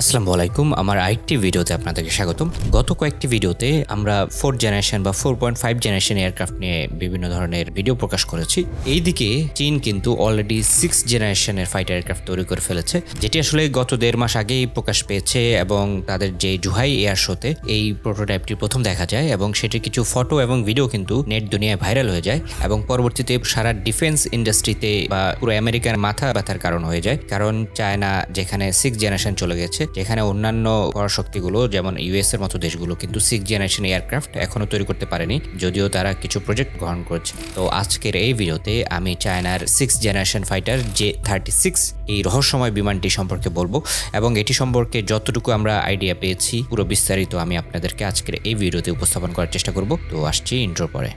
আসসালামু আলাইকুম আমার আরেকটি ভিডিওতে আপনাদেরকে স্বাগতম গত কয়েকটি ভিডিওতে আমরা ফোর জেনারেশন বা four point five generation aircraft নিয়ে বিভিন্ন ধরনের ভিডিও প্রকাশ করেছি এইদিকে চীন কিন্তু অলরেডি সিক্স জেনারেশনের ফাইটার এয়ারক্রাফট তৈরি করে ফেলেছে যেটি আসলে গত দেড় মাস আগেই প্রকাশ পেয়েছে এবং তাদের যে জুহাই এয়ার শোতে এই প্রোটোটাইপটি প্রথম দেখা যায় এবং সেটির কিছু ফটো এবং ভিডিও কিন্তু নেট দুনিয়ায় ভাইরাল হয়ে যায় এবং পরবর্তীতে সারা ডিফেন্স ইন্ডাস্ট্রিতে বা পুরো আমেরিকার মাথা ব্যথার কারণ হয়ে যায় কারণ চায়না যেখানে সিক্স জেনারেশন চলে গেছে যেখানে অন্যান্য শক্তিগুলো যেমন ইউএস এর মতো দেশগুলো কিন্তু সিক্স জেনারেশন এয়ারক্রাফট এখনো তৈরি করতে পারেনি যদিও তারা কিছু প্রজেক্ট গ্রহণ করছে তো আজকের এই ভিডিওতে আমি চায়নার six generation fighter J thirty six এই রহস্যময় বিমানটি সম্পর্কে বলবো এবং এটি সম্পর্কে যতটুকু আমরা আইডিয়া পেয়েছি পুরো বিস্তারিত আমি আপনাদেরকে আজকের এই ভিডিওতে উপস্থাপন করার চেষ্টা করব তো আসছি ইন্ট্রো পরে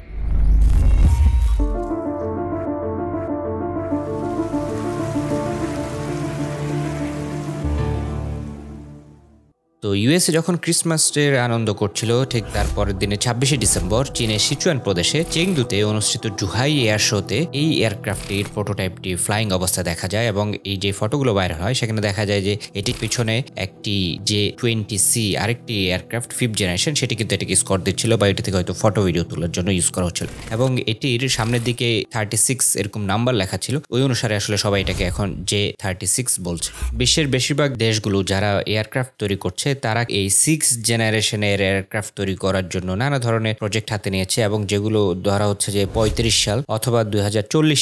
তো ইউএসএ যখন ক্রিসমাস ডের আনন্দ করছিল ঠিক তারপরের দিনে ছাব্বিশে ডিসেম্বর চীনের সিচুয়ান প্রদেশে চেংদুতে অনুষ্ঠিত জুহাই এয়ার শোতে এই এয়ারক্রাফটির প্রোটোটাইপটি ফ্লাইং অবস্থা দেখা যায় এবং এই যে ফটোগুলো বাইর হয় সেখানে দেখা যায় যে এটির পিছনে একটি যে টোয়েন্টি সি আরেকটি এয়ারক্রাফট ফিফথ জেনারেশন সেটি কিন্তু এটিকে স্কট দিচ্ছিল বা এটি থেকে হয়তো ফটো ভিডিও তোলার জন্য ইউজ করা হচ্ছিল এবং এটির সামনের দিকে থার্টি সিক্স এরকম নাম্বার লেখা ছিল ওই অনুসারে আসলে সবাই এটাকে এখন যে থার্টি সিক্স বলছে বিশ্বের বেশিরভাগ দেশগুলো যারা এয়ারক্রাফট তৈরি করছে হচ্ছে তারা এই সিক্স জেনারেশনের এয়ারক্রাফট তৈরি করার জন্য নানা ধরনের প্রজেক্ট হাতে নিয়েছে এবং যেগুলো ধরা হচ্ছে যে পঁয়ত্রিশ সাল অথবা দুই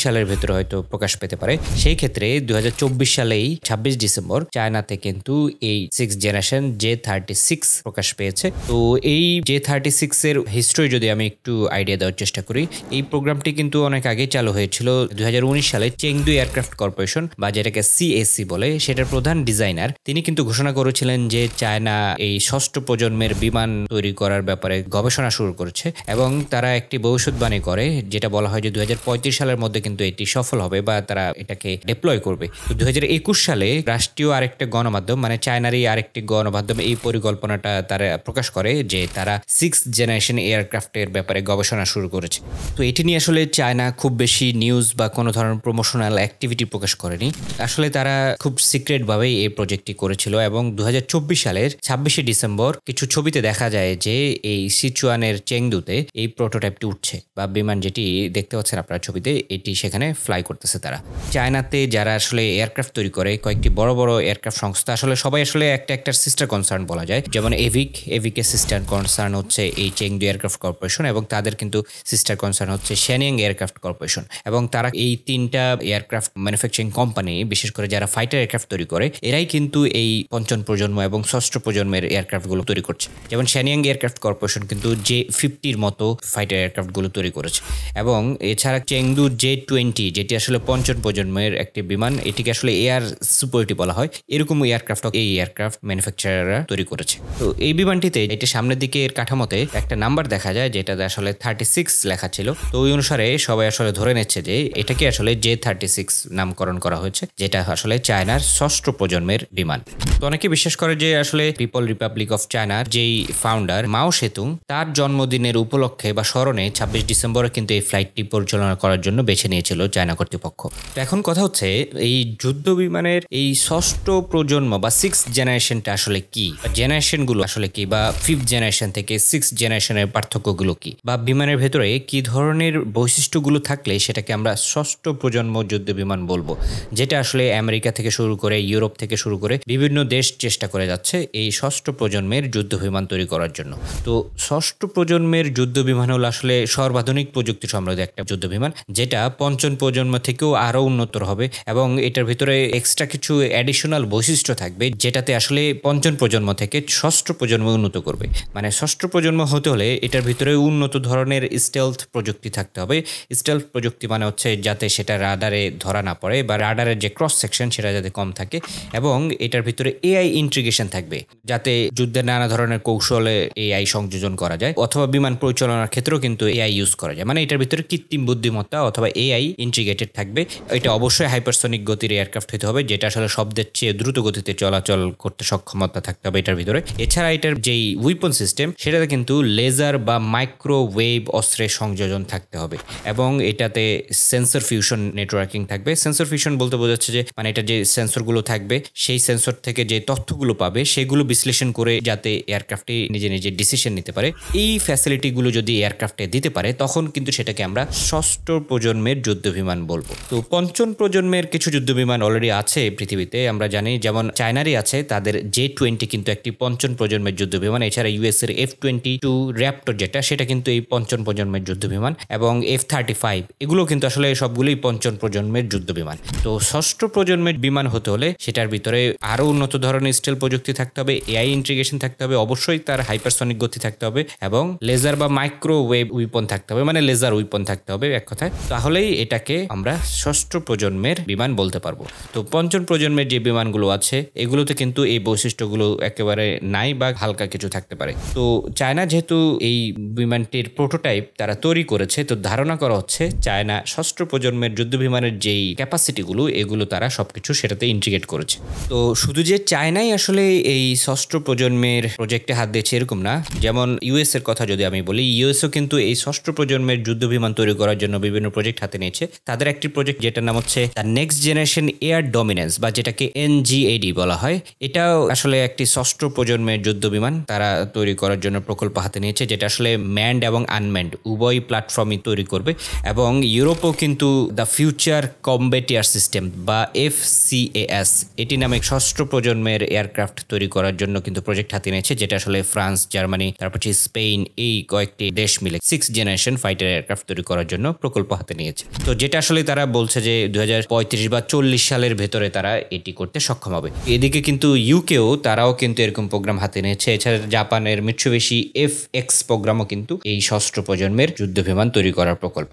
সালের ভেতরে হয়তো প্রকাশ পেতে পারে সেই ক্ষেত্রে দুই সালেই ২৬ ডিসেম্বর চায়নাতে কিন্তু এই six generation J thirty six প্রকাশ পেয়েছে তো এই জে থার্টি সিক্স এর হিস্ট্রি যদি আমি একটু আইডিয়া দেওয়ার চেষ্টা করি এই প্রোগ্রামটি কিন্তু অনেক আগে চালু হয়েছিল দুই সালে চেংদু এয়ারক্রাফট কর্পোরেশন বা যেটাকে সিএসি বলে সেটার প্রধান ডিজাইনার তিনি কিন্তু ঘোষণা করেছিলেন যে চায় চায়না এই ষষ্ঠ প্রজন্মের বিমান তৈরি করার ব্যাপারে গবেষণা শুরু করেছে এবং তারা একটি ভবিষ্যৎবাণী করে যেটা বলা হয় যে দু সালের মধ্যে কিন্তু এটি সফল হবে বা তারা এটাকে ডিপ্লয় করবে তো দু সালে রাষ্ট্রীয় আরেকটা গণমাধ্যম মানে চায়নারই আরেকটি গণমাধ্যম এই পরিকল্পনাটা তারা প্রকাশ করে যে তারা সিক্স জেনারেশন এয়ারক্রাফটের ব্যাপারে গবেষণা শুরু করেছে তো এটি নিয়ে আসলে চায়না খুব বেশি নিউজ বা কোনো ধরনের প্রমোশনাল অ্যাক্টিভিটি প্রকাশ করেনি আসলে তারা খুব সিক্রেটভাবেই এই প্রজেক্টটি করেছিল এবং দু সালে সালের ছাব্বিশে ডিসেম্বর কিছু ছবিতে দেখা যায় যে এই সিচুয়ানের চেংদুতে এই প্রোটোটাইপটি উঠছে বা বিমান যেটি দেখতে পাচ্ছেন আপনার ছবিতে এটি সেখানে ফ্লাই করতেছে তারা চায়নাতে যারা আসলে এয়ারক্রাফট তৈরি করে কয়েকটি বড় বড় এয়ারক্রাফট সংস্থা আসলে সবাই আসলে একটা একটা সিস্টার কনসার্ন বলা যায় যেমন এভিক এভিকের সিস্টার কনসার্ন হচ্ছে এই চেংদু এয়ারক্রাফট কর্পোরেশন এবং তাদের কিন্তু সিস্টার কনসার্ন হচ্ছে শ্যানিয়াং এয়ারক্রাফট কর্পোরেশন এবং তারা এই তিনটা এয়ারক্রাফট ম্যানুফ্যাকচারিং কোম্পানি বিশেষ করে যারা ফাইটার এয়ারক্রাফট তৈরি করে এরাই কিন্তু এই পঞ্চম প্রজন্ম এবং ষষ্ঠ প্রজন্মের গুলো তৈরি করছে যেমন শ্যানিয়াং এয়ারক্রাফট কর্পোরেশন কিন্তু জে ফিফটির মতো ফাইটার গুলো তৈরি করেছে এবং এছাড়া চেংদু জে টোয়েন্টি যেটি আসলে পঞ্চম প্রজন্মের একটি বিমান এটিকে আসলে এয়ার সুপোরিটি বলা হয় এরকম এয়ারক্রাফট এই এয়ারক্রাফট ম্যানুফ্যাকচারাররা তৈরি করেছে তো এই বিমানটিতে এটি সামনের দিকে এর কাঠামোতে একটা নাম্বার দেখা যায় যেটাতে আসলে থার্টি সিক্স লেখা ছিল তো ওই অনুসারে সবাই আসলে ধরে নিচ্ছে যে এটাকে আসলে জে থার্টি সিক্স নামকরণ করা হয়েছে যেটা আসলে চায়নার ষষ্ঠ প্রজন্মের বিমান তো অনেকে বিশ্বাস করে যে আসলে পিপল রিপাবলিক অফ চায়নার যেই ফাউন্ডার মাও সেতু তার জন্মদিনের উপলক্ষে বা স্মরণে ছাব্বিশ ডিসেম্বরে কিন্তু এই ফ্লাইটটি পরিচালনা করার জন্য বেছে নিয়েছিল চায়না কর্তৃপক্ষ এখন কথা হচ্ছে এই যুদ্ধ বিমানের এই ষষ্ঠ প্রজন্ম বা সিক্স জেনারেশনটা আসলে কি জেনারেশনগুলো আসলে কি বা ফিফথ জেনারেশন থেকে সিক্স জেনারেশনের পার্থক্যগুলো কি বা বিমানের ভেতরে কি ধরনের বৈশিষ্ট্যগুলো থাকলে সেটাকে আমরা ষষ্ঠ প্রজন্ম যুদ্ধ বিমান বলবো যেটা আসলে আমেরিকা থেকে শুরু করে ইউরোপ থেকে শুরু করে বিভিন্ন দেশ চেষ্টা করে যাচ্ছে এই ষষ্ঠ প্রজন্মের যুদ্ধ বিমান তৈরি করার জন্য তো ষষ্ঠ প্রজন্মের যুদ্ধ বিমান হলো আসলে সর্বাধুনিক প্রযুক্তি সমৃদ্ধ একটা যুদ্ধ বিমান যেটা পঞ্চম প্রজন্ম থেকেও আরও উন্নতর হবে এবং এটার ভিতরে এক্সট্রা কিছু অ্যাডিশনাল বৈশিষ্ট্য থাকবে যেটাতে আসলে পঞ্চম প্রজন্ম থেকে ষষ্ঠ প্রজন্ম উন্নত করবে মানে ষষ্ঠ প্রজন্ম হতে হলে এটার ভিতরে উন্নত ধরনের স্টেলথ প্রযুক্তি থাকতে হবে স্টেলথ প্রযুক্তি মানে হচ্ছে যাতে সেটা রাডারে ধরা না পড়ে বা রাডারের যে ক্রস সেকশন সেটা যাতে কম থাকে এবং এটার ভিতরে এআই ইন্ট্রিগেশন থাকবে থাকবে যাতে যুদ্ধের নানা ধরনের কৌশলে এআই সংযোজন করা যায় অথবা বিমান পরিচালনার ক্ষেত্রেও কিন্তু এআই ইউজ করা যায় মানে এটার ভিতরে কৃত্রিম বুদ্ধিমত্তা অথবা এআই ইন্টিগ্রেটেড থাকবে এটা অবশ্যই হাইপারসনিক গতির এয়ারক্রাফট হতে হবে যেটা আসলে শব্দের চেয়ে দ্রুত গতিতে চলাচল করতে সক্ষমতা থাকতে হবে এটার ভিতরে এছাড়া এটার যেই উইপন সিস্টেম সেটাতে কিন্তু লেজার বা মাইক্রোওয়েভ অস্ত্রের সংযোজন থাকতে হবে এবং এটাতে সেন্সর ফিউশন নেটওয়ার্কিং থাকবে সেন্সর ফিউশন বলতে বোঝাচ্ছে যে মানে এটা যে সেন্সরগুলো থাকবে সেই সেন্সর থেকে যে তথ্যগুলো পাবে সেই সেগুলো বিশ্লেষণ করে যাতে এয়ারক্রাফটটি নিজে নিজে ডিসিশন নিতে পারে এই ফ্যাসিলিটিগুলো যদি এয়ারক্রাফটে দিতে পারে তখন কিন্তু সেটাকে আমরা ষষ্ঠ প্রজন্মের যুদ্ধবিমান বলবো তো পঞ্চম প্রজন্মের কিছু যুদ্ধবিমান অলরেডি আছে পৃথিবীতে আমরা জানি যেমন চায়নারই আছে তাদের জে টোয়েন্টি কিন্তু একটি পঞ্চম প্রজন্মের যুদ্ধবিমান এছাড়া ইউএস এর এফ টোয়েন্টি টু র্যাপটর যেটা সেটা কিন্তু এই পঞ্চম প্রজন্মের যুদ্ধবিমান এবং এফ থার্টি ফাইভ এগুলো কিন্তু আসলে সবগুলোই পঞ্চম প্রজন্মের যুদ্ধবিমান তো ষষ্ঠ প্রজন্মের বিমান হতে হলে সেটার ভিতরে আরও উন্নত ধরনের স্টেল প্রযুক্তি থাকতে থাকতে হবে এআই ইন্টিগ্রেশন থাকতে হবে অবশ্যই তার হাইপারসনিক গতি থাকতে হবে এবং লেজার বা মাইক্রোওয়েভ উইপন থাকতে হবে মানে লেজার উইপন থাকতে হবে এক কথায় তাহলেই এটাকে আমরা ষষ্ঠ প্রজন্মের বিমান বলতে পারবো তো পঞ্চম প্রজন্মের যে বিমানগুলো আছে এগুলোতে কিন্তু এই বৈশিষ্ট্যগুলো একেবারে নাই বা হালকা কিছু থাকতে পারে তো চায়না যেহেতু এই বিমানটির প্রোটোটাইপ তারা তৈরি করেছে তো ধারণা করা হচ্ছে চায়না ষষ্ঠ প্রজন্মের যুদ্ধ বিমানের যেই ক্যাপাসিটিগুলো এগুলো তারা সবকিছু সেটাতে ইন্টিগ্রেট করেছে তো শুধু যে চায়নাই আসলে এই এই ষষ্ঠ প্রজন্মের প্রজেক্টে হাত দিয়েছে এরকম না যেমন ইউএস এর কথা যদি আমি বলি ইউএসও কিন্তু এই ষষ্ঠ প্রজন্মের যুদ্ধ বিমান তৈরি করার জন্য বিভিন্ন প্রজেক্ট হাতে নিয়েছে তাদের একটি প্রজেক্ট যেটার নাম হচ্ছে the next generation air dominance বা যেটাকে এনজিএডি বলা হয় এটাও আসলে একটি ষষ্ঠ প্রজন্মের যুদ্ধ বিমান তারা তৈরি করার জন্য প্রকল্প হাতে নিয়েছে যেটা আসলে ম্যান্ড এবং আনম্যান্ড উভয় প্ল্যাটফর্মই তৈরি করবে এবং ইউরোপও কিন্তু the future combat air system বা এফ এটি নামে ষষ্ঠ প্রজন্মের এয়ারক্রাফট তৈরি করার জন্য কিন্তু প্রজেক্ট হাতে নিয়েছে যেটা আসলে ফ্রান্স জার্মানি তারপর স্পেন এই কয়েকটি দেশ মিলে সিক্স জেনারেশন ফাইটার এয়ারক্রাফট তৈরি করার জন্য প্রকল্প হাতে নিয়েছে তো যেটা আসলে তারা বলছে যে দু বা চল্লিশ সালের ভেতরে তারা এটি করতে সক্ষম হবে এদিকে কিন্তু ইউকেও তারাও কিন্তু এরকম প্রোগ্রাম হাতে নিয়েছে এছাড়া জাপানের মিটসুবেশি এফ এক্স প্রোগ্রামও কিন্তু এই ষষ্ঠ প্রজন্মের যুদ্ধ বিমান তৈরি করার প্রকল্প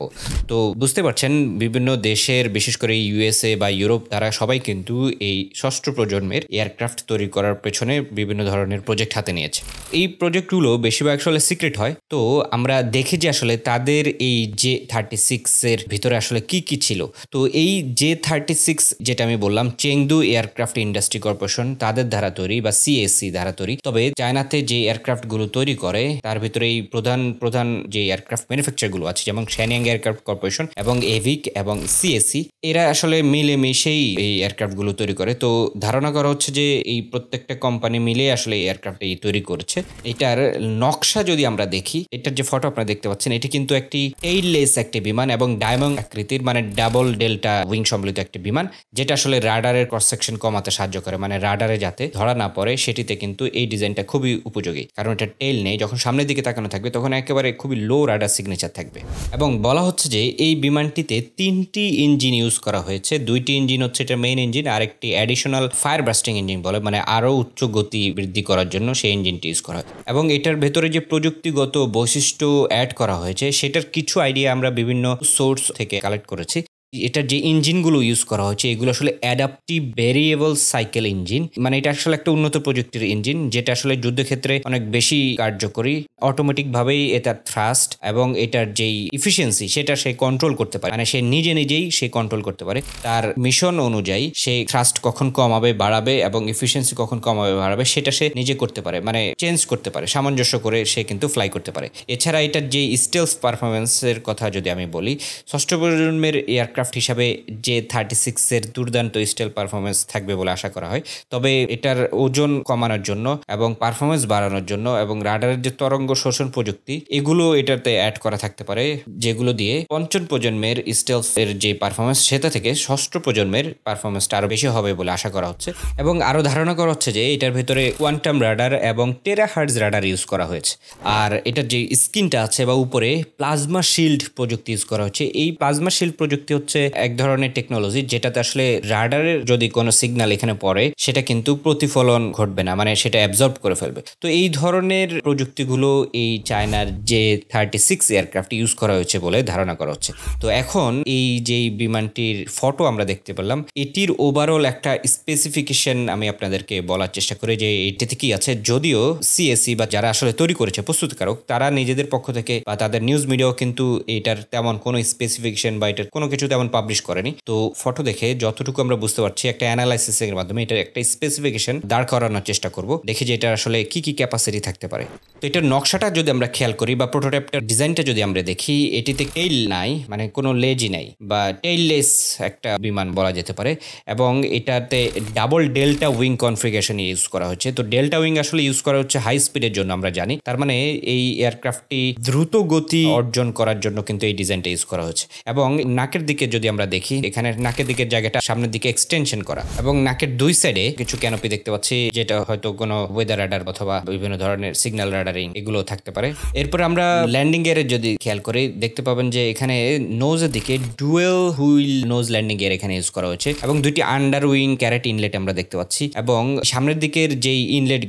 তো বুঝতে পারছেন বিভিন্ন দেশের বিশেষ করে ইউএসএ বা ইউরোপ তারা সবাই কিন্তু এই ষষ্ঠ প্রজন্মের এয়ারক্রাফট তৈরি করার পেছনে ধরনের বিভিন্ন ধরনের প্রজেক্ট হাতে নিয়েছে এই প্রজেক্টগুলো বেশিরভাগ আসলে সিক্রেট হয় তো আমরা দেখি যে আসলে তাদের এই জে থার্টি সিক্সের ভিতরে আসলে কি কি ছিল তো এই জে থার্টি সিক্স যেটা আমি বললাম চেংদু এয়ারক্রাফট ইন্ডাস্ট্রি কর্পোরেশন তাদের ধারা তৈরি বা সিএসি ধারা তৈরি তবে চায়নাতে যে এয়ারক্রাফটগুলো তৈরি করে তার ভিতরে এই প্রধান প্রধান যে এয়ারক্রাফট ম্যানুফ্যাকচারগুলো আছে যেমন শ্যানিয়াং এয়ারক্রাফট কর্পোরেশন এবং এভিক এবং সিএসি এরা আসলে মিলেমিশেই এই এয়ারক্রাফটগুলো তৈরি করে তো ধারণা করা হচ্ছে যে এই প্রত্যেকটা কোম্পানি কোম্পানি মিলে আসলে এয়ারক্রাফট এয়ারক্রাফ্ট এই তৈরি করছে এটার নকশা যদি আমরা দেখি এটার যে ফটো আপনারা দেখতে পাচ্ছেন এটি কিন্তু একটি এইলেস একটি বিমান এবং ডায়মন্ড আকৃতির মানে ডাবল ডেল্টা উইং সম্বলিত একটি বিমান যেটা আসলে রাডারের ক্রস সেকশন কমাতে সাহায্য করে মানে রাডারে যাতে ধরা না পড়ে সেটিতে কিন্তু এই ডিজাইনটা খুবই উপযোগী কারণ এটা টেল নেই যখন সামনের দিকে তাকানো থাকবে তখন একেবারে খুবই লো রাডার সিগনেচার থাকবে এবং বলা হচ্ছে যে এই বিমানটিতে তিনটি ইঞ্জিন ইউজ করা হয়েছে দুইটি ইঞ্জিন হচ্ছে এটা মেইন ইঞ্জিন আর একটি অ্যাডিশনাল ফায়ার ব্রাস্টিং ইঞ্জিন বলে মানে আরও উচ্চ গতি বৃদ্ধি করার জন্য সেই ইঞ্জিনটি ইউজ করা হয় এবং এটার ভেতরে যে প্রযুক্তিগত বৈশিষ্ট্য অ্যাড করা হয়েছে সেটার কিছু আইডিয়া আমরা বিভিন্ন সোর্স থেকে কালেক্ট করেছি এটা যে ইঞ্জিনগুলো ইউজ করা হচ্ছে এগুলো আসলে অ্যাডাপটিভ ভেরিয়েবল সাইকেল ইঞ্জিন মানে এটা আসলে একটা উন্নত প্রযুক্তির ইঞ্জিন যেটা আসলে যুদ্ধক্ষেত্রে অনেক বেশি কার্যকরী অটোমেটিকভাবেই এটার থ্রাস্ট এবং এটার যেই ইফিসিয়েন্সি সেটা সে কন্ট্রোল করতে পারে মানে সে নিজে নিজেই সে কন্ট্রোল করতে পারে তার মিশন অনুযায়ী সে থ্রাস্ট কখন কমাবে বাড়াবে এবং ইফিসিয়েন্সি কখন কমাবে বাড়াবে সেটা সে নিজে করতে পারে মানে চেঞ্জ করতে পারে সামঞ্জস্য করে সে কিন্তু ফ্লাই করতে পারে এছাড়া এটার যে স্টেলস পারফরমেন্সের কথা যদি আমি বলি ষষ্ঠ প্রজন্মের এয়ারক্রাফট এয়ারক্রাফট হিসাবে যে থার্টি সিক্সের দুর্দান্ত স্টেল পারফরমেন্স থাকবে বলে আশা করা হয় তবে এটার ওজন কমানোর জন্য এবং পারফরমেন্স বাড়ানোর জন্য এবং রাডারের যে তরঙ্গ শোষণ প্রযুক্তি এগুলো এটাতে অ্যাড করা থাকতে পারে যেগুলো দিয়ে পঞ্চম প্রজন্মের স্টেলস এর যে পারফরমেন্স সেটা থেকে ষষ্ঠ প্রজন্মের পারফরমেন্সটা আরও বেশি হবে বলে আশা করা হচ্ছে এবং আরও ধারণা করা হচ্ছে যে এটার ভেতরে কোয়ান্টাম রাডার এবং টেরা হার্টস রাডার ইউজ করা হয়েছে আর এটার যে স্কিনটা আছে বা উপরে প্লাজমা শিল্ড প্রযুক্তি ইউজ করা হচ্ছে এই প্লাজমা শিল্ড প্রযুক্তি হচ্ছে হচ্ছে এক ধরনের টেকনোলজি যেটাতে আসলে রাডারের যদি কোনো সিগন্যাল এখানে পড়ে সেটা কিন্তু প্রতিফলন ঘটবে না মানে সেটা অ্যাবজর্ব করে ফেলবে তো এই ধরনের প্রযুক্তিগুলো এই চায়নার যে থার্টি সিক্স এয়ারক্রাফট ইউজ করা হয়েছে বলে ধারণা করা হচ্ছে তো এখন এই যেই বিমানটির ফটো আমরা দেখতে পেলাম এটির ওভারঅল একটা স্পেসিফিকেশন আমি আপনাদেরকে বলার চেষ্টা করি যে এটিতে কি আছে যদিও সিএসি e বা যারা আসলে তৈরি করেছে প্রস্তুতকারক তারা নিজেদের পক্ষ থেকে বা তাদের নিউজ মিডিয়াও কিন্তু এটার তেমন কোনো স্পেসিফিকেশন বা এটার কোনো কিছু তেমন পাবলিশ করেনি তো ফটো দেখে যতটুকু আমরা বুঝতে পারছি একটা অ্যানালাইসিস এর মাধ্যমে এটার একটা স্পেসিফিকেশন দাঁড় করানোর চেষ্টা করব দেখি যে এটা আসলে কি কি ক্যাপাসিটি থাকতে পারে তো এটার নকশাটা যদি আমরা খেয়াল করি বা প্রোটোটাইপটার ডিজাইনটা যদি আমরা দেখি এটিতে টেইল নাই মানে কোনো লেজই নাই বা টেইললেস একটা বিমান বলা যেতে পারে এবং এটাতে double delta wing configuration use করা হচ্ছে তো ডেল্টা উইং আসলে ইউজ করা হচ্ছে হাই স্পিডের জন্য আমরা জানি তার মানে এই এয়ারক্রাফটটি দ্রুত গতি অর্জন করার জন্য কিন্তু এই ডিজাইনটা ইউজ করা হচ্ছে এবং নাকের দিকে দিকে যদি আমরা দেখি এখানে নাকের দিকের জায়গাটা সামনের দিকে এক্সটেনশন করা এবং নাকের দুই সাইডে কিছু ক্যানোপি দেখতে পাচ্ছি যেটা হয়তো কোনো ওয়েদার রাডার অথবা বিভিন্ন ধরনের সিগন্যাল রাডারিং এগুলো থাকতে পারে এরপর আমরা ল্যান্ডিং এর যদি খেয়াল করি দেখতে পাবেন যে এখানে নোজের দিকে ডুয়েল হুইল নোজ ল্যান্ডিং এর এখানে ইউজ করা হয়েছে এবং দুইটি আন্ডার উইং ক্যারেট ইনলেট আমরা দেখতে পাচ্ছি এবং সামনের দিকের যেই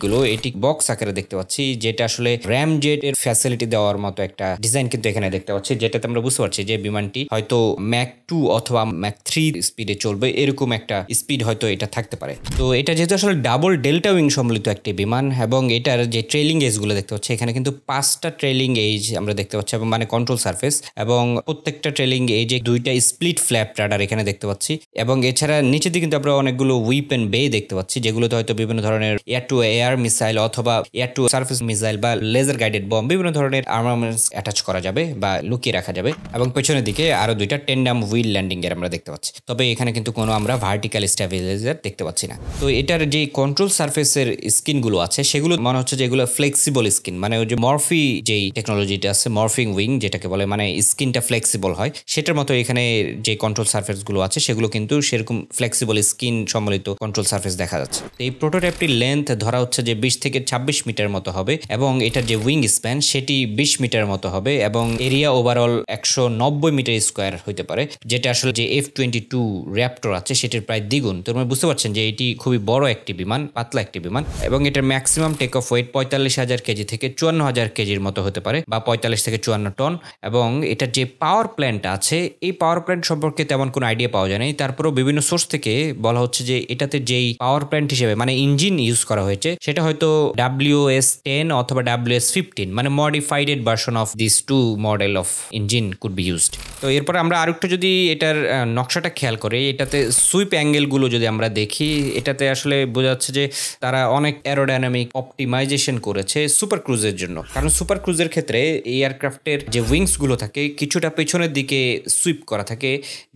গুলো এটি বক্স আকারে দেখতে পাচ্ছি যেটা আসলে র্যাম জেট এর ফ্যাসিলিটি দেওয়ার মতো একটা ডিজাইন কিন্তু এখানে দেখতে পাচ্ছি যেটাতে আমরা বুঝতে পারছি যে বিমানটি হয়তো ম্যাক টু অথবা ম্যাক থ্রি স্পিডে চলবে এরকম একটা স্পিড হয়তো এটা থাকতে পারে তো এটা যেহেতু আসলে ডাবল ডেল্টা উইং সম্বলিত একটি বিমান এবং এটার যে ট্রেলিং এজগুলো দেখতে পাচ্ছি এখানে কিন্তু পাঁচটা ট্রেলিং এজ আমরা দেখতে পাচ্ছি এবং মানে কন্ট্রোল সার্ফেস এবং প্রত্যেকটা ট্রেলিং এজে দুইটা স্প্লিট ফ্ল্যাপ রাডার এখানে দেখতে পাচ্ছি এবং এছাড়া নিচে দিকে কিন্তু আমরা অনেকগুলো উইপ এন্ড বে দেখতে পাচ্ছি যেগুলোতে হয়তো বিভিন্ন ধরনের এয়ার টু এয়ার মিসাইল অথবা এয়ার টু সার্ফেস মিসাইল বা লেজার গাইডেড বম বিভিন্ন ধরনের আর্মামেন্টস অ্যাটাচ করা যাবে বা লুকিয়ে রাখা যাবে এবং পেছনের দিকে আরও দুইটা টেন্ডাম হুইল ল্যান্ডিং এর আমরা দেখতে পাচ্ছি তবে এখানে কিন্তু কোনো আমরা ভার্টিক্যাল স্ট্যাবিলাইজার দেখতে পাচ্ছি না তো এটার যে কন্ট্রোল সার্ফেসের স্কিনগুলো আছে সেগুলো মনে হচ্ছে যে এগুলো ফ্লেক্সিবল স্কিন মানে ওই যে মরফি যেই টেকনোলজিটা আছে মরফিং উইং যেটাকে বলে মানে স্কিনটা ফ্লেক্সিবল হয় সেটার মতো এখানে যে কন্ট্রোল সার্ফেসগুলো আছে সেগুলো কিন্তু সেরকম ফ্লেক্সিবল স্কিন সম্বলিত কন্ট্রোল সার্ফেস দেখা যাচ্ছে এই প্রোটোটাইপটির লেন্থ ধরা হচ্ছে যে বিশ থেকে ছাব্বিশ মিটার মতো হবে এবং এটার যে উইং স্প্যান সেটি বিশ মিটার মতো হবে এবং এরিয়া ওভারঅল একশো নব্বই মিটার স্কোয়ার হইতে পারে যেটা আসলে যে এফ টোয়েন্টি টু র্যাপটর আছে সেটির প্রায় দ্বিগুণ তো তোমরা বুঝতে পারছেন যে এটি খুবই বড় একটি বিমান পাতলা একটি বিমান এবং এটার ম্যাক্সিমাম টেক অফ ওয়েট পঁয়তাল্লিশ হাজার কেজি থেকে চুয়ান্ন হাজার কেজির মতো হতে পারে বা পঁয়তাল্লিশ থেকে চুয়ান্ন টন এবং এটার যে পাওয়ার প্ল্যান্ট আছে এই পাওয়ার প্ল্যান্ট সম্পর্কে তেমন কোনো আইডিয়া পাওয়া যায়নি তারপরেও বিভিন্ন সোর্স থেকে বলা হচ্ছে যে এটাতে যেই পাওয়ার প্ল্যান্ট হিসেবে মানে ইঞ্জিন ইউজ করা হয়েছে সেটা হয়তো ডাব্লিউ এস টেন অথবা ডাব্লিউ এস ফিফটিন মানে modified version of this two model of engine could be used তো এরপরে আমরা আরেকটু যদি এটার নকশাটা খেয়াল করে এটাতে সুইপ অ্যাঙ্গেলগুলো যদি আমরা দেখি এটাতে আসলে বোঝা যাচ্ছে যে তারা অনেক অ্যারোডাইনামিক অপটিমাইজেশন করেছে সুপার ক্রুজের জন্য কারণ সুপার ক্রুজের ক্ষেত্রে এয়ারক্রাফটের যে উইংসগুলো থাকে কিছুটা পেছনের দিকে সুইপ করা থাকে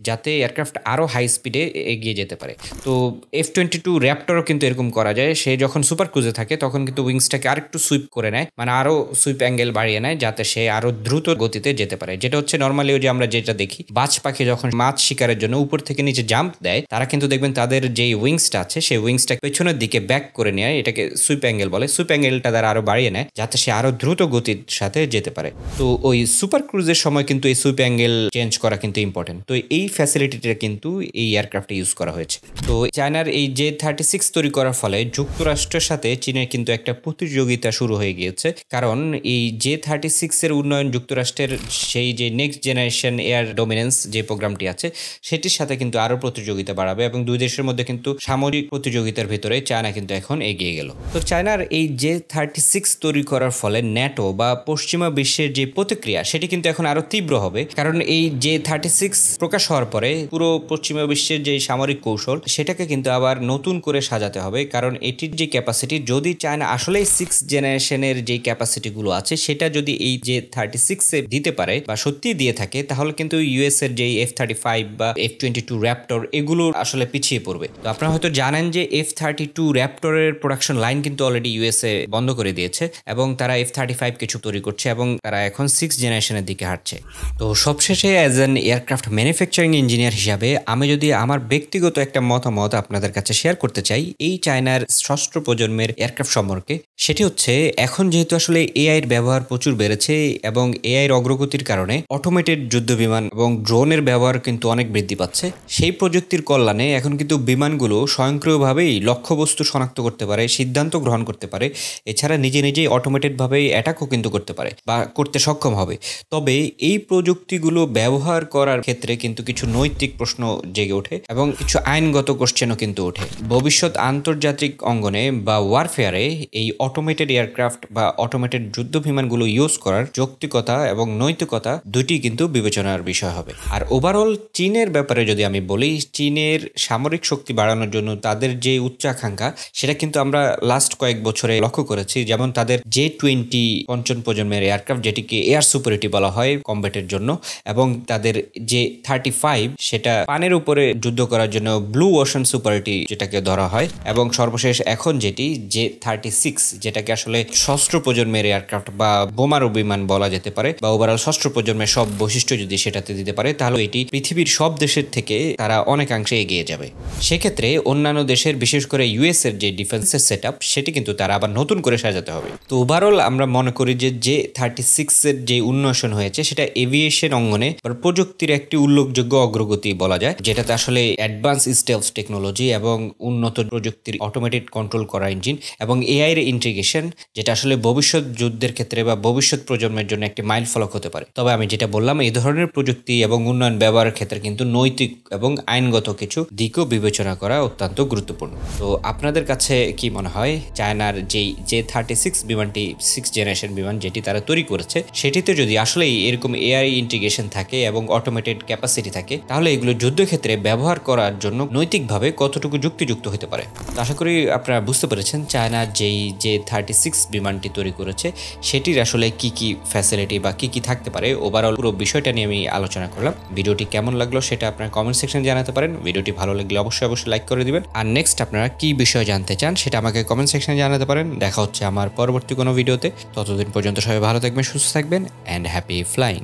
যাতে এয়ারক্রাফট আরও হাই স্পিডে এগিয়ে যেতে পারে তো এফ টোয়েন্টি টু র্যাপটরও কিন্তু এরকম করা যায় সে যখন সুপার ক্রুজে থাকে তখন কিন্তু উইংসটাকে আরেকটু সুইপ করে নেয় মানে আরও সুইপ অ্যাঙ্গেল বাড়িয়ে নেয় যাতে সে আরও দ্রুত গতিতে যেতে পারে যেটা হচ্ছে নর্মালিও যে আমরা যেটা দেখি বাজ পাখি যখন মাছ শিকারের জন্য উপর থেকে নিচে জাম্প দেয় তারা কিন্তু দেখবেন তাদের যে উইংসটা আছে সেই উইংসটা পেছনের দিকে ব্যাক করে নেয় এটাকে সুইপ অ্যাঙ্গেল বলে সুইপ অ্যাঙ্গেলটা তারা আরো বাড়িয়ে নেয় যাতে সে আরো দ্রুত গতির সাথে যেতে পারে তো ওই সুপার ক্রুজের সময় কিন্তু এই সুইপ অ্যাঙ্গেল চেঞ্জ করা কিন্তু ইম্পর্টেন্ট তো এই ফ্যাসিলিটিটা কিন্তু এই এয়ারক্রাফটে ইউজ করা হয়েছে তো চায়নার এই জে থার্টি সিক্স তৈরি করার ফলে যুক্তরাষ্ট্রের সাথে চীনের কিন্তু একটা প্রতিযোগিতা শুরু হয়ে গিয়েছে কারণ এই জে থার্টি সিক্স এর উন্নয়ন যুক্তরাষ্ট্রের সেই যে নেক্সট জেনারেশন এয়ার ডোমিনেন্স যে প্রোগ্রামটি আছে সেটির সাথে কিন্তু আরও প্রতিযোগিতা বাড়াবে এবং দুই দেশের মধ্যে কিন্তু সামরিক প্রতিযোগিতার ভিতরে চায়না কিন্তু এখন এগিয়ে গেল তো চায়নার এই যে থার্টি সিক্স তৈরি করার ফলে ন্যাটো বা পশ্চিমা বিশ্বের যে প্রতিক্রিয়া সেটি কিন্তু এখন আরও তীব্র হবে কারণ এই যে থার্টি সিক্স প্রকাশ হওয়ার পরে পুরো পশ্চিমা বিশ্বের যে সামরিক কৌশল সেটাকে কিন্তু আবার নতুন করে সাজাতে হবে কারণ এটির যে ক্যাপাসিটি যদি চায়না আসলেই সিক্স জেনারেশনের যে ক্যাপাসিটিগুলো আছে সেটা যদি এই যে থার্টি সিক্সে দিতে পারে বা সত্যি দিয়ে থাকে তাহলে কিন্তু ইউএসের যেই এফ থার্টি ফাইভ বা এফ টোয়েন্টি টু র্যাপটর এগুলো আসলে পিছিয়ে পড়বে তো আপনারা হয়তো জানেন যে এফ থার্টি টু র্যাপটরের প্রোডাকশন লাইন কিন্তু অলরেডি ইউএসএ বন্ধ করে দিয়েছে এবং তারা এফ থার্টি ফাইভ কিছু তৈরি করছে এবং তারা এখন সিক্স জেনারেশনের দিকে হাঁটছে তো সবশেষে as an aircraft manufacturing engineer হিসাবে আমি যদি আমার ব্যক্তিগত একটা মতামত আপনাদের কাছে শেয়ার করতে চাই এই চায়নার ষষ্ঠ প্রজন্মের এয়ারক্রাফট সম্পর্কে সেটি হচ্ছে এখন যেহেতু আসলে এআইয়ের ব্যবহার প্রচুর বেড়েছে এবং এআইয়ের অগ্রগতির কারণে অটোমেটেড যুদ্ধ বিমান এবং ড্রোনের ব্যবহার কিন্তু অনেক বৃদ্ধি পাচ্ছে সেই প্রযুক্তির কল্যাণে এখন কিন্তু বিমানগুলো স্বয়ংক্রিয়ভাবেই লক্ষ্যবস্তু শনাক্ত করতে পারে সিদ্ধান্ত গ্রহণ করতে পারে এছাড়া নিজে নিজেই অটোমেটেডভাবে অ্যাটাকও কিন্তু করতে পারে বা করতে সক্ষম হবে তবে এই প্রযুক্তিগুলো ব্যবহার করার ক্ষেত্রে কিন্তু কিছু নৈতিক প্রশ্ন জেগে ওঠে এবং কিছু আইনগত কোশ্চেনও কিন্তু ওঠে ভবিষ্যৎ আন্তর্জাতিক অঙ্গনে বা ওয়ারফেয়ারে এই অটোমেটেড এয়ারক্রাফট বা অটোমেটেড যুদ্ধ বিমানগুলো ইউজ করার যৌক্তিকতা এবং নৈতিকতা দুটি কিন্তু বিবেচনার বিষয় হবে আর ওভারঅল চীনের ব্যাপারে যদি আমি বলি চীনের সামরিক শক্তি বাড়ানোর জন্য তাদের যে উচ্চাকাঙ্ক্ষা সেটা কিন্তু আমরা লাস্ট কয়েক বছরে লক্ষ্য করেছি যেমন তাদের জে টোয়েন্টি পঞ্চম প্রজন্মের এয়ারক্রাফট যেটিকে এয়ার সুপারিটি বলা হয় কম্ব্যাটের জন্য এবং তাদের যে থার্টি ফাইভ সেটা পানের উপরে যুদ্ধ করার জন্য ব্লু ওশন সুপারিটি যেটাকে ধরা হয় এবং সর্বশেষ এখন যেটি যে থার্টি সিক্স যেটাকে আসলে ষষ্ঠ প্রজন্মের এয়ারক্রাফট বা বোমার বিমান বলা যেতে পারে বা ওভারঅল ষষ্ঠ প্রজন্মের সব বৈশিষ্ট্য যদি সেটাতে দিতে পারে তাহলে এটি পৃথিবীর সব দেশের থেকে তারা অনেকাংশে এগিয়ে যাবে সেক্ষেত্রে অন্যান্য দেশের বিশেষ করে ইউএস এর যে ডিফেন্সের সেট সেটি কিন্তু তারা আবার নতুন করে সাজাতে হবে তো ওভারঅল আমরা মনে করি যে যে থার্টি সিক্সের যে উন্নয়ন হয়েছে সেটা এভিয়েশন অঙ্গনে প্রযুক্তির একটি উল্লেখযোগ্য অগ্রগতি বলা যায় যেটাতে আসলে অ্যাডভান্স স্টেলস টেকনোলজি এবং উন্নত প্রযুক্তির অটোমেটেড কন্ট্রোল করা ইঞ্জিন এবং এআই এর ইন্টিগ্রেশন যেটা আসলে ভবিষ্যৎ যুদ্ধের ক্ষেত্রে বা ভবিষ্যৎ প্রজন্মের জন্য একটি মাইল ফলক হতে পারে তবে আমি যেটা বললাম এই ধরনের প্রযুক্তি এবং উন্নয়ন ব্যবহারের ক্ষেত্রে কিন্তু নৈতিক এবং আইনগত কিছু দিকও বিবেচনা করা অত্যন্ত গুরুত্বপূর্ণ তো আপনাদের কাছে কি মনে হয় চায়নার যেই জে থার্টি সিক্স বিমানটি সিক্স জেনারেশন বিমান যেটি তারা তৈরি করেছে সেটিতে যদি আসলেই এরকম এআই ইন্টিগ্রেশন থাকে এবং অটোমেটেড ক্যাপাসিটি থাকে তাহলে এগুলো যুদ্ধক্ষেত্রে ব্যবহার করার জন্য নৈতিকভাবে কতটুকু যুক্তিযুক্ত হতে পারে আশা করি আপনারা বুঝতে পেরেছেন চায়নার যেই যে থার্টি সিক্স বিমানটি তৈরি করেছে সেটির আসলে কি কি ফ্যাসিলিটি বা কি কি থাকতে পারে ওভারঅল পুরো বিষয়টা নিয়ে আমি আলোচনা করলাম ভিডিও ভিডিওটি কেমন লাগলো সেটা আপনার কমেন্ট সেকশনে জানাতে পারেন ভিডিওটি ভালো লাগলে অবশ্যই অবশ্যই লাইক করে দিবেন আর নেক্সট আপনারা কি বিষয় জানতে চান সেটা আমাকে কমেন্ট সেকশনে জানাতে পারেন দেখা হচ্ছে আমার পরবর্তী কোনো ভিডিওতে ততদিন পর্যন্ত সবাই ভালো থাকবেন সুস্থ থাকবেন অ্যান্ড হ্যাপি ফ্লাইং